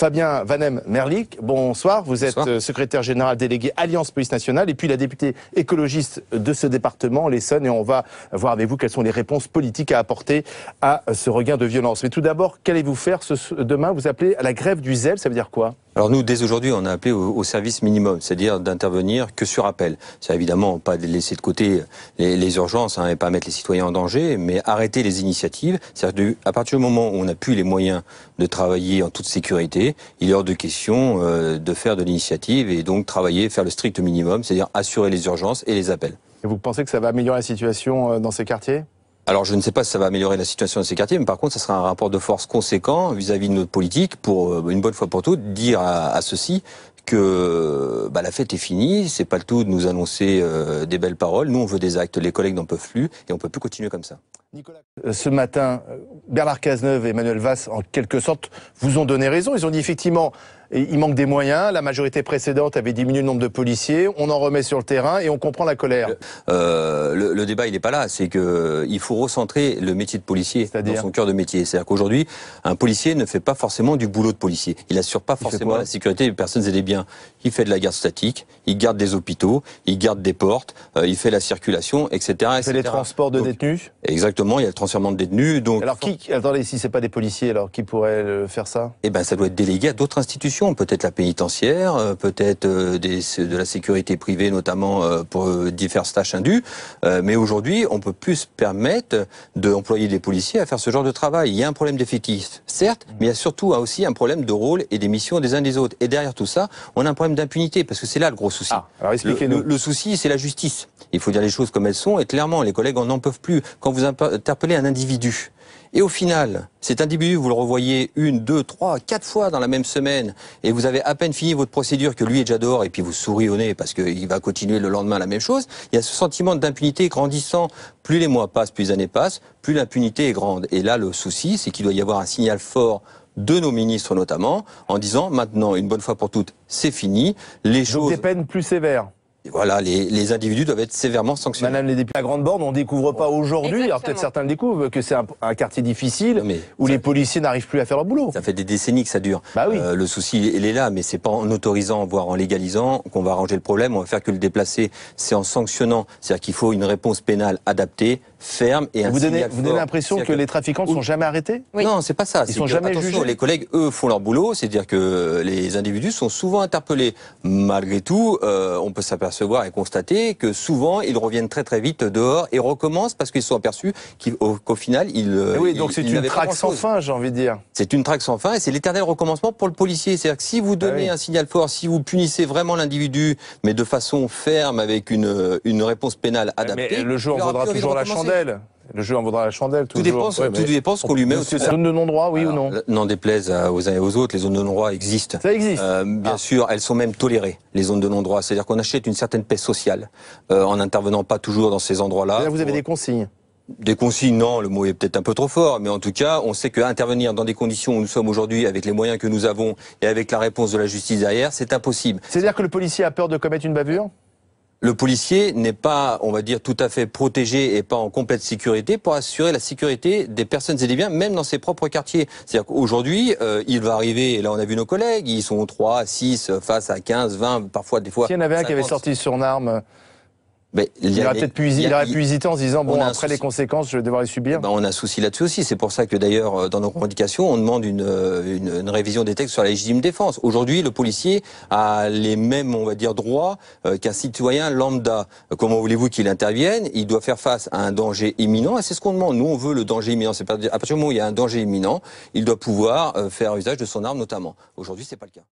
Fabien Vanem Merlic, bonsoir. Vous êtes euh, secrétaire général délégué Alliance Police Nationale et puis la députée écologiste de ce département, l'Essonne, et on va voir avec vous quelles sont les réponses politiques à apporter à ce regain de violence. Mais tout d'abord, qu'allez-vous faire ce, demain Vous appelez à la grève du zèle, ça veut dire quoi alors nous, dès aujourd'hui, on a appelé au, service minimum, c'est-à-dire d'intervenir que sur appel. C'est évidemment pas de laisser de côté les, urgences hein, et pas mettre les citoyens en danger, mais arrêter les initiatives. C'est-à-dire à partir du moment où on n'a plus les moyens de travailler en toute sécurité, il est hors de question euh, de faire de l'initiative et donc travailler, faire le strict minimum, c'est-à-dire assurer les urgences et les appels. Et vous pensez que ça va améliorer la situation euh, dans ces quartiers alors je ne sais pas si ça va améliorer la situation de ces quartiers, mais par contre, ça sera un rapport de force conséquent vis-à-vis de notre politique pour, euh, une bonne fois pour toutes, dire à, ceux-ci que bah, la fête est finie, c'est pas le tout de nous annoncer euh, des belles paroles, nous on veut des actes, les collègues n'en peuvent plus et on peut plus continuer comme ça. ce matin, Bernard Cazeneuve et Emmanuel Vasse, en quelque sorte, vous ont donné raison. Ils ont dit effectivement, il manque des moyens. La majorité précédente avait diminué le nombre de policiers. On en remet sur le terrain et on comprend la colère. le, euh, débat, il n'est pas là. C'est que euh, il faut recentrer le métier de policier dans son cœur de métier. C'est-à-dire qu'aujourd'hui, un policier ne fait pas forcément du boulot de policier. Il assure pas forcément la sécurité des personnes et des biens. Il fait de la garde statique, il garde des hôpitaux, il garde des portes, euh, il fait la circulation, etc. Il fait les transports de détenus. Exactement, il y a le transfert de détenus. Donc alors qui Attendez, si c'est pas des policiers, alors qui pourrait faire ça Eh bien, ça doit être délégué à d'autres institutions peut-être la pénitentiaire, euh, peut-être euh, de la sécurité privée, notamment euh, pour diverses tâches indues. Mais aujourd'hui, on peut plus se permettre d'employer des policiers à faire ce genre de travail. Il y a un problème d'effectifs, certes, mais il y a surtout aussi un problème de rôle et des missions des uns des autres. Et derrière tout ça, on a un problème d'impunité, parce que c'est là le gros souci. Ah, expliquez-nous. Le, souci, c'est la justice. Il faut dire les choses comme elles sont, et clairement, les collègues en n'en peuvent plus. Quand vous interpellez un individu, et au final, cet individu, vous le revoyez une, deux, trois, quatre fois dans la même semaine, et vous avez à peine fini votre procédure que lui est déjà dehors, et puis vous souriez au nez parce qu'il va continuer le lendemain la même chose. Il y a ce sentiment d'impunité grandissant. Plus les mois passent, plus les années passent, plus l'impunité est grande. Et là, le souci, c'est qu'il doit y avoir un signal fort de nos ministres notamment, en disant maintenant, une bonne fois pour toutes, c'est fini. Les choses... Des peines plus sévères voilà, les, les, individus doivent être sévèrement sanctionnés. Madame les députés, la Grande Borne, on ne découvre pas aujourd'hui, alors peut-être certains le découvrent, que c'est un, quartier difficile où les policiers n'arrivent plus à faire leur boulot. Ça fait des décennies que ça dure. Bah euh, le souci, il est là, mais c'est pas en autorisant, voire en légalisant, qu'on va arranger le problème. On va faire que le déplacer. C'est en sanctionnant. C'est-à-dire qu'il faut une réponse pénale adaptée, ferme et vous donnez, vous donnez l'impression que les trafiquants ne sont jamais arrêtés Non, Non, c'est pas ça. Ils sont jamais jugés. Les collègues, eux, font leur boulot, c'est-à-dire que les individus sont souvent interpellés. Malgré tout, euh, on peut s'apercevoir et constater que souvent ils reviennent très très vite dehors et recommencent parce qu'ils sont aperçus qu'au final ils. Euh, eh oui, donc c'est une traque sans fin, j'ai envie de dire. C'est une traque sans fin et c'est l'éternel recommencement pour le policier. C'est-à-dire que si vous ah donnez un signal fort, si vous punissez vraiment l'individu, mais de façon ferme avec une une réponse pénale adaptée. le jour vaudra toujours la chandelle. Le jeu en vaudra la chandelle. Tout toujours. dépend, ouais, tout dépend ce qu'on lui met. Les zone de non-droit, oui ou non N'en déplaise aux uns et aux autres, les zones de non-droit existent. Ça existe. Euh, bien ah. sûr, elles sont même tolérées, les zones de non-droit. C'est-à-dire qu'on achète une certaine paix sociale euh, en n'intervenant pas toujours dans ces endroits-là. Là, vous avez des consignes des consignes, non, le mot est peut-être un peu trop fort, mais en tout cas, on sait qu'intervenir dans des conditions où nous sommes aujourd'hui, avec les moyens que nous avons et avec la réponse de la justice derrière, c'est impossible. C'est-à-dire que le policier a peur de commettre une bavure le policier n'est pas, on va dire, tout à fait protégé et pas en complète sécurité pour assurer la sécurité des personnes et des biens, même dans ses propres quartiers. C'est-à-dire qu'aujourd'hui, euh, il va arriver, et là on a vu nos collègues, ils sont 3, 6, euh, face à 15, 20, parfois des fois. S'il y en avait un qui avait sorti son arme ben, il, il, aurait être pu, il, en se disant, bon, après les conséquences, je vais devoir les subir. Ben, on a un souci là-dessus aussi. C'est pour ça que d'ailleurs, euh, dans nos revendications, on demande euh, une, une, révision des textes sur la légitime défense. Aujourd'hui, le policier a les mêmes, on va dire, droits euh, qu'un citoyen lambda. Comment voulez-vous qu'il intervienne Il doit faire face à un danger imminent, et c'est ce qu'on demande. Nous, on veut le danger imminent. C'est à partir du moment où il y a un danger imminent, il doit pouvoir faire usage de son arme, notamment. Aujourd'hui, c'est pas le cas.